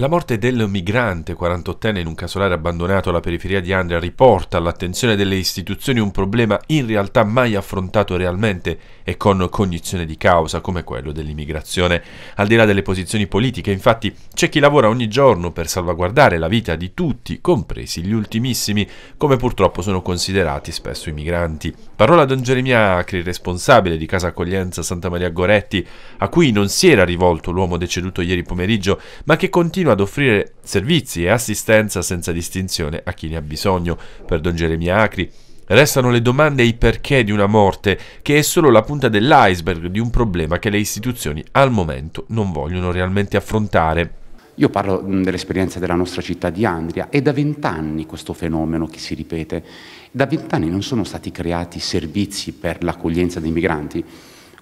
La morte del migrante 48enne in un casolare abbandonato alla periferia di Andria riporta all'attenzione delle istituzioni un problema in realtà mai affrontato realmente e con cognizione di causa come quello dell'immigrazione. Al di là delle posizioni politiche, infatti, c'è chi lavora ogni giorno per salvaguardare la vita di tutti, compresi gli ultimissimi, come purtroppo sono considerati spesso i migranti. Parola a Don Geremia Acri, responsabile di Casa Accoglienza Santa Maria Goretti, a cui non si era rivolto l'uomo deceduto ieri pomeriggio, ma che continua continua ad offrire servizi e assistenza senza distinzione a chi ne ha bisogno. Per Don Geremia Acri, Restano le domande e i perché di una morte, che è solo la punta dell'iceberg di un problema che le istituzioni al momento non vogliono realmente affrontare. Io parlo dell'esperienza della nostra città di Andria, è da vent'anni questo fenomeno che si ripete. Da vent'anni non sono stati creati servizi per l'accoglienza dei migranti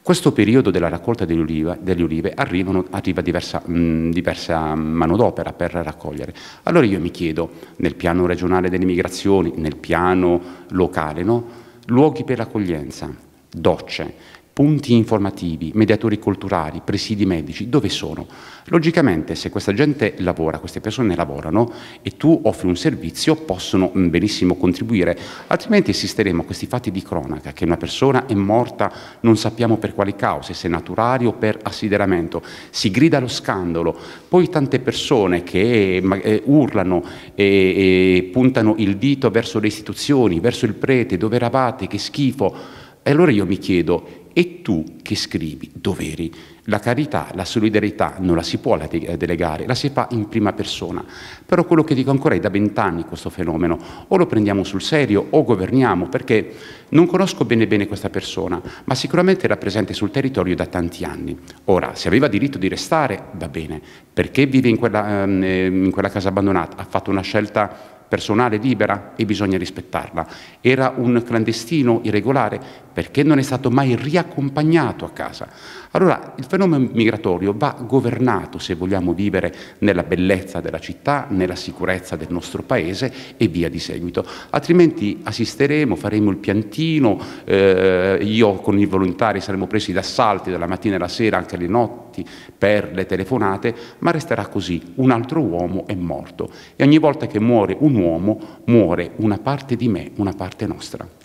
questo periodo della raccolta delle olive, delle olive arrivano, arriva diversa, mh, diversa manodopera per raccogliere. Allora io mi chiedo, nel piano regionale delle migrazioni, nel piano locale, no? luoghi per l'accoglienza, docce, punti informativi, mediatori culturali, presidi medici, dove sono? Logicamente se questa gente lavora, queste persone lavorano e tu offri un servizio possono mm, benissimo contribuire, altrimenti assisteremo a questi fatti di cronaca che una persona è morta non sappiamo per quali cause, se naturali o per assideramento, si grida lo scandalo, poi tante persone che eh, urlano e, eh, puntano il dito verso le istituzioni, verso il prete, dove eravate, che schifo, e allora io mi chiedo, e tu che scrivi doveri? La carità, la solidarietà non la si può eh, delegare, la si fa in prima persona. Però quello che dico ancora è da vent'anni questo fenomeno. O lo prendiamo sul serio o governiamo, perché non conosco bene bene questa persona, ma sicuramente era presente sul territorio da tanti anni. Ora, se aveva diritto di restare, va bene. Perché vive in quella, ehm, eh, in quella casa abbandonata? Ha fatto una scelta personale libera e bisogna rispettarla. Era un clandestino irregolare perché non è stato mai riaccompagnato a casa. Allora il fenomeno migratorio va governato, se vogliamo vivere, nella bellezza della città, nella sicurezza del nostro paese e via di seguito. Altrimenti assisteremo, faremo il piantino, eh, io con i volontari saremo presi d'assalti dalla mattina alla sera, anche alle notti, per le telefonate, ma resterà così, un altro uomo è morto e ogni volta che muore un un uomo muore una parte di me, una parte nostra.